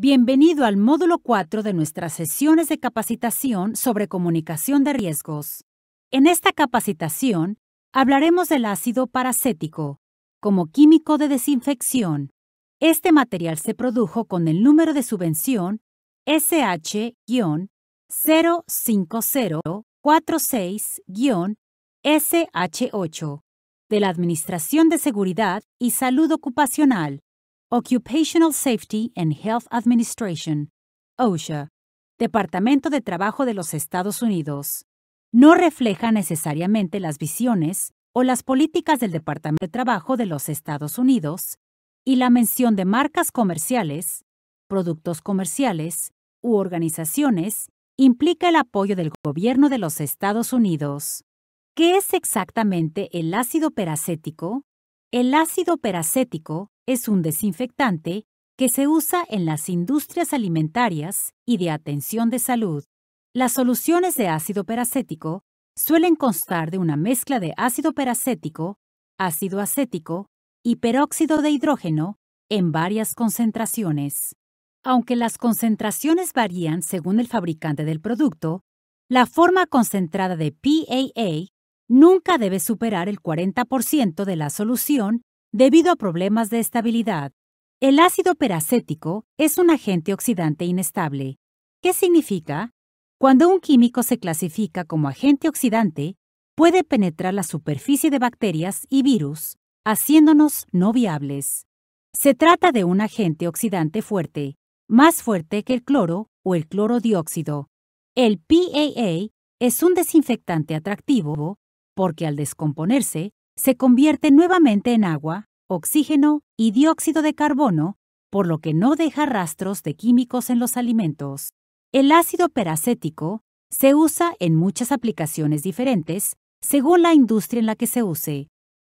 Bienvenido al módulo 4 de nuestras sesiones de capacitación sobre comunicación de riesgos. En esta capacitación hablaremos del ácido paracético como químico de desinfección. Este material se produjo con el número de subvención SH-05046-SH8 de la Administración de Seguridad y Salud Ocupacional Occupational Safety and Health Administration, OSHA, Departamento de Trabajo de los Estados Unidos, no refleja necesariamente las visiones o las políticas del Departamento de Trabajo de los Estados Unidos y la mención de marcas comerciales, productos comerciales u organizaciones implica el apoyo del gobierno de los Estados Unidos. ¿Qué es exactamente el ácido peracético? El ácido peracético es un desinfectante que se usa en las industrias alimentarias y de atención de salud. Las soluciones de ácido peracético suelen constar de una mezcla de ácido peracético, ácido acético y peróxido de hidrógeno en varias concentraciones. Aunque las concentraciones varían según el fabricante del producto, la forma concentrada de PAA nunca debe superar el 40% de la solución Debido a problemas de estabilidad, el ácido peracético es un agente oxidante inestable. ¿Qué significa? Cuando un químico se clasifica como agente oxidante, puede penetrar la superficie de bacterias y virus, haciéndonos no viables. Se trata de un agente oxidante fuerte, más fuerte que el cloro o el clorodióxido. El PAA es un desinfectante atractivo porque al descomponerse se convierte nuevamente en agua, oxígeno y dióxido de carbono, por lo que no deja rastros de químicos en los alimentos. El ácido peracético se usa en muchas aplicaciones diferentes, según la industria en la que se use.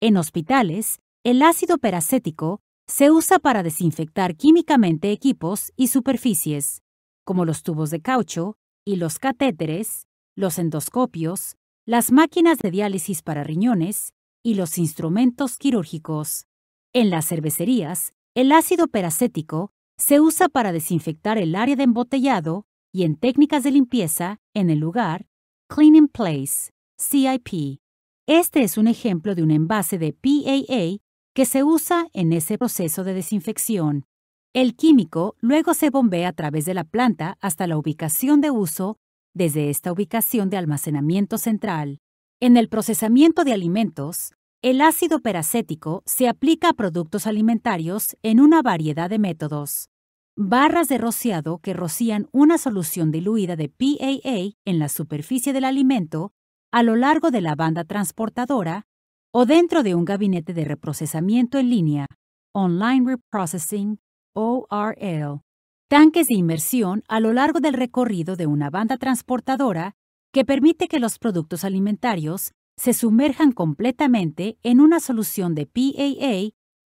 En hospitales, el ácido peracético se usa para desinfectar químicamente equipos y superficies, como los tubos de caucho y los catéteres, los endoscopios, las máquinas de diálisis para riñones y los instrumentos quirúrgicos. En las cervecerías, el ácido peracético se usa para desinfectar el área de embotellado y en técnicas de limpieza en el lugar, Cleaning Place, CIP. Este es un ejemplo de un envase de PAA que se usa en ese proceso de desinfección. El químico luego se bombea a través de la planta hasta la ubicación de uso desde esta ubicación de almacenamiento central. En el procesamiento de alimentos, el ácido peracético se aplica a productos alimentarios en una variedad de métodos. Barras de rociado que rocían una solución diluida de PAA en la superficie del alimento a lo largo de la banda transportadora o dentro de un gabinete de reprocesamiento en línea, Online Reprocessing, ORL. Tanques de inmersión a lo largo del recorrido de una banda transportadora que permite que los productos alimentarios se sumerjan completamente en una solución de PAA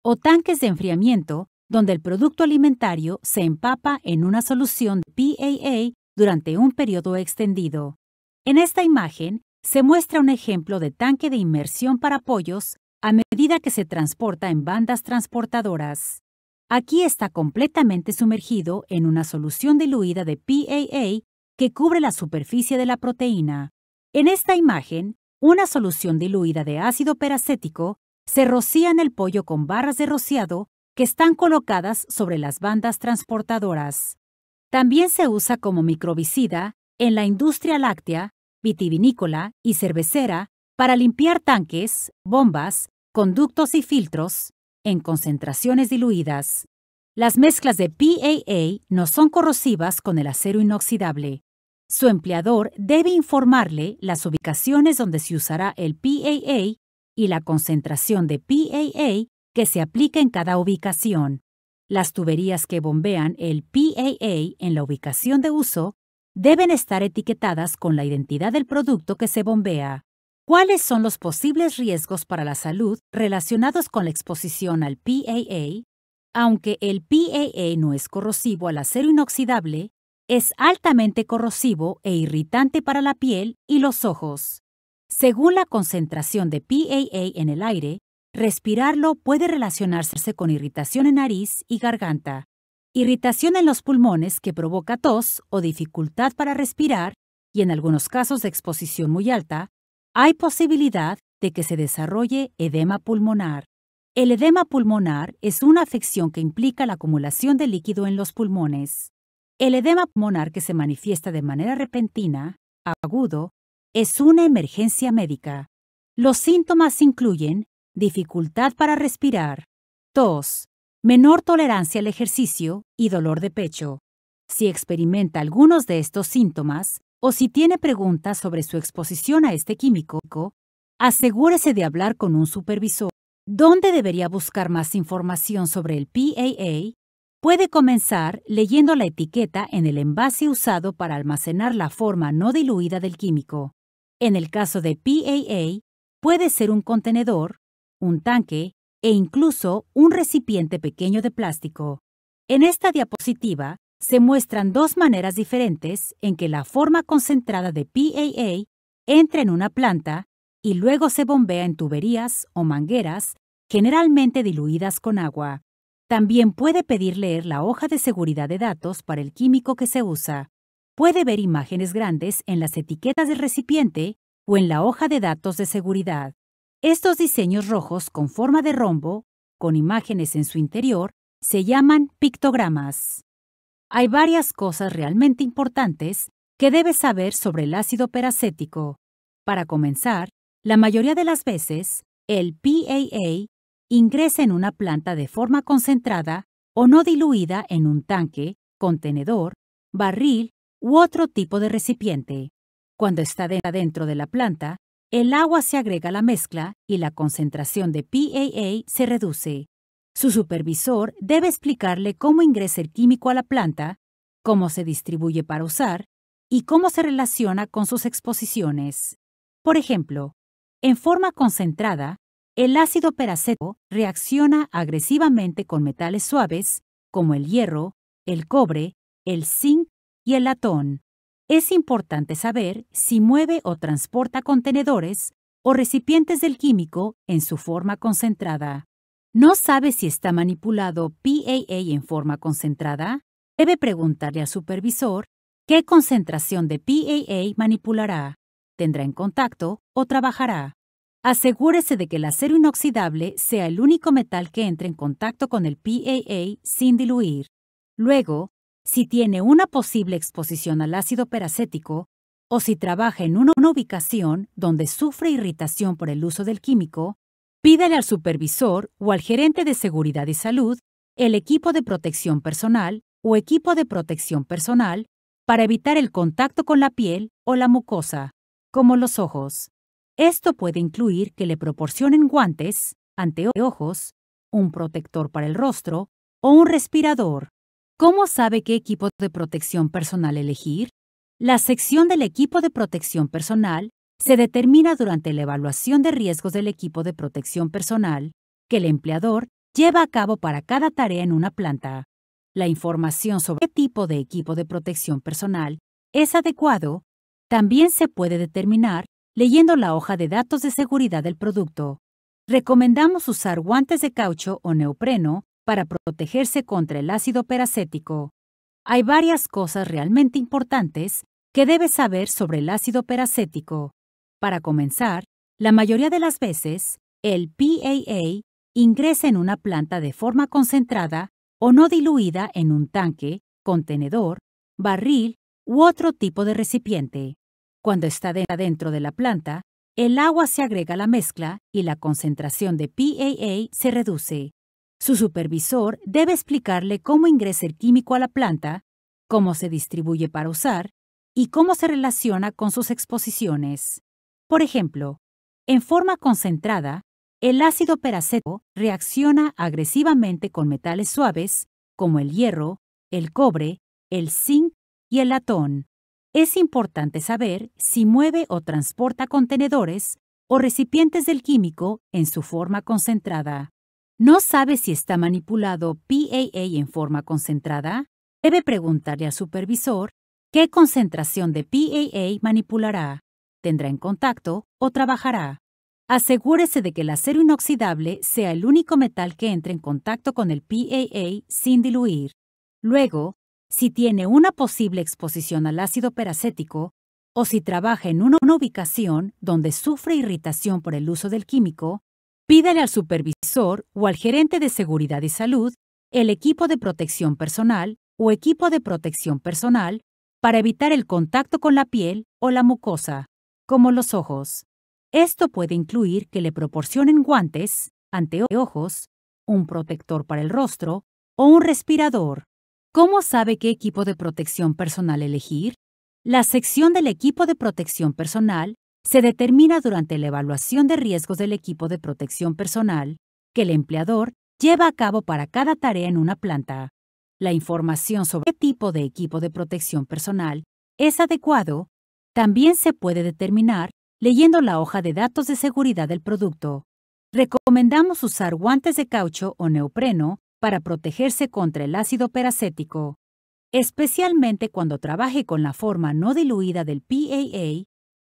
o tanques de enfriamiento donde el producto alimentario se empapa en una solución de PAA durante un periodo extendido. En esta imagen se muestra un ejemplo de tanque de inmersión para pollos a medida que se transporta en bandas transportadoras. Aquí está completamente sumergido en una solución diluida de PAA que cubre la superficie de la proteína. En esta imagen, una solución diluida de ácido peracético se rocía en el pollo con barras de rociado que están colocadas sobre las bandas transportadoras. También se usa como microbicida en la industria láctea, vitivinícola y cervecera para limpiar tanques, bombas, conductos y filtros en concentraciones diluidas. Las mezclas de PAA no son corrosivas con el acero inoxidable. Su empleador debe informarle las ubicaciones donde se usará el PAA y la concentración de PAA que se aplica en cada ubicación. Las tuberías que bombean el PAA en la ubicación de uso deben estar etiquetadas con la identidad del producto que se bombea. ¿Cuáles son los posibles riesgos para la salud relacionados con la exposición al PAA? Aunque el PAA no es corrosivo al acero inoxidable, es altamente corrosivo e irritante para la piel y los ojos. Según la concentración de PAA en el aire, respirarlo puede relacionarse con irritación en nariz y garganta, irritación en los pulmones que provoca tos o dificultad para respirar y en algunos casos de exposición muy alta, hay posibilidad de que se desarrolle edema pulmonar. El edema pulmonar es una afección que implica la acumulación de líquido en los pulmones. El edema pulmonar que se manifiesta de manera repentina, agudo, es una emergencia médica. Los síntomas incluyen dificultad para respirar, tos, menor tolerancia al ejercicio y dolor de pecho. Si experimenta algunos de estos síntomas o si tiene preguntas sobre su exposición a este químico, asegúrese de hablar con un supervisor. ¿Dónde debería buscar más información sobre el PAA Puede comenzar leyendo la etiqueta en el envase usado para almacenar la forma no diluida del químico. En el caso de PAA, puede ser un contenedor, un tanque e incluso un recipiente pequeño de plástico. En esta diapositiva se muestran dos maneras diferentes en que la forma concentrada de PAA entra en una planta y luego se bombea en tuberías o mangueras, generalmente diluidas con agua. También puede pedir leer la hoja de seguridad de datos para el químico que se usa. Puede ver imágenes grandes en las etiquetas del recipiente o en la hoja de datos de seguridad. Estos diseños rojos con forma de rombo, con imágenes en su interior, se llaman pictogramas. Hay varias cosas realmente importantes que debes saber sobre el ácido peracético. Para comenzar, la mayoría de las veces, el PAA ingresa en una planta de forma concentrada o no diluida en un tanque, contenedor, barril u otro tipo de recipiente. Cuando está dentro de la planta, el agua se agrega a la mezcla y la concentración de PAA se reduce. Su supervisor debe explicarle cómo ingresa el químico a la planta, cómo se distribuye para usar y cómo se relaciona con sus exposiciones. Por ejemplo, en forma concentrada, el ácido peracético reacciona agresivamente con metales suaves, como el hierro, el cobre, el zinc y el latón. Es importante saber si mueve o transporta contenedores o recipientes del químico en su forma concentrada. ¿No sabe si está manipulado PAA en forma concentrada? Debe preguntarle al supervisor qué concentración de PAA manipulará, tendrá en contacto o trabajará. Asegúrese de que el acero inoxidable sea el único metal que entre en contacto con el PAA sin diluir. Luego, si tiene una posible exposición al ácido peracético o si trabaja en una ubicación donde sufre irritación por el uso del químico, pídale al supervisor o al gerente de seguridad y salud el equipo de protección personal o equipo de protección personal para evitar el contacto con la piel o la mucosa, como los ojos. Esto puede incluir que le proporcionen guantes, anteojos, un protector para el rostro o un respirador. ¿Cómo sabe qué equipo de protección personal elegir? La sección del equipo de protección personal se determina durante la evaluación de riesgos del equipo de protección personal que el empleador lleva a cabo para cada tarea en una planta. La información sobre qué tipo de equipo de protección personal es adecuado también se puede determinar leyendo la hoja de datos de seguridad del producto. Recomendamos usar guantes de caucho o neopreno para protegerse contra el ácido peracético. Hay varias cosas realmente importantes que debes saber sobre el ácido peracético. Para comenzar, la mayoría de las veces, el PAA ingresa en una planta de forma concentrada o no diluida en un tanque, contenedor, barril u otro tipo de recipiente. Cuando está dentro de la planta, el agua se agrega a la mezcla y la concentración de PAA se reduce. Su supervisor debe explicarle cómo ingresa el químico a la planta, cómo se distribuye para usar y cómo se relaciona con sus exposiciones. Por ejemplo, en forma concentrada, el ácido peracético reacciona agresivamente con metales suaves como el hierro, el cobre, el zinc y el latón, es importante saber si mueve o transporta contenedores o recipientes del químico en su forma concentrada. ¿No sabe si está manipulado PAA en forma concentrada? Debe preguntarle al supervisor qué concentración de PAA manipulará, tendrá en contacto o trabajará. Asegúrese de que el acero inoxidable sea el único metal que entre en contacto con el PAA sin diluir. Luego, si tiene una posible exposición al ácido peracético o si trabaja en una ubicación donde sufre irritación por el uso del químico, pídale al supervisor o al gerente de seguridad y salud el equipo de protección personal o equipo de protección personal para evitar el contacto con la piel o la mucosa, como los ojos. Esto puede incluir que le proporcionen guantes, anteojos, un protector para el rostro o un respirador. ¿Cómo sabe qué equipo de protección personal elegir? La sección del equipo de protección personal se determina durante la evaluación de riesgos del equipo de protección personal que el empleador lleva a cabo para cada tarea en una planta. La información sobre qué tipo de equipo de protección personal es adecuado también se puede determinar leyendo la hoja de datos de seguridad del producto. Recomendamos usar guantes de caucho o neopreno para protegerse contra el ácido peracético, especialmente cuando trabaje con la forma no diluida del PAA,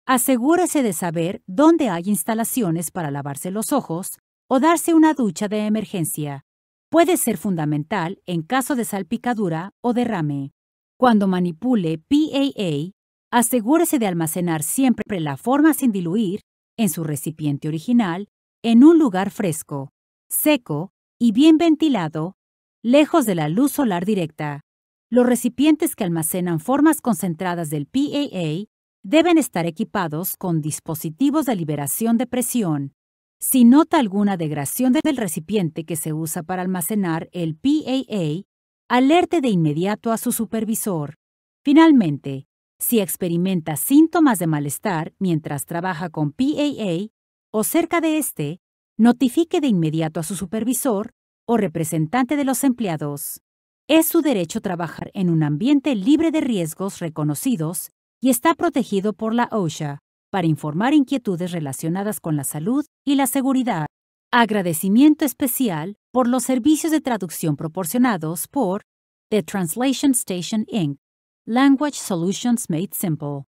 asegúrese de saber dónde hay instalaciones para lavarse los ojos o darse una ducha de emergencia. Puede ser fundamental en caso de salpicadura o derrame. Cuando manipule PAA, asegúrese de almacenar siempre la forma sin diluir en su recipiente original en un lugar fresco, seco y bien ventilado, lejos de la luz solar directa. Los recipientes que almacenan formas concentradas del PAA deben estar equipados con dispositivos de liberación de presión. Si nota alguna degradación del recipiente que se usa para almacenar el PAA, alerte de inmediato a su supervisor. Finalmente, si experimenta síntomas de malestar mientras trabaja con PAA o cerca de este, notifique de inmediato a su supervisor o representante de los empleados. Es su derecho trabajar en un ambiente libre de riesgos reconocidos y está protegido por la OSHA para informar inquietudes relacionadas con la salud y la seguridad. Agradecimiento especial por los servicios de traducción proporcionados por The Translation Station Inc. Language Solutions Made Simple.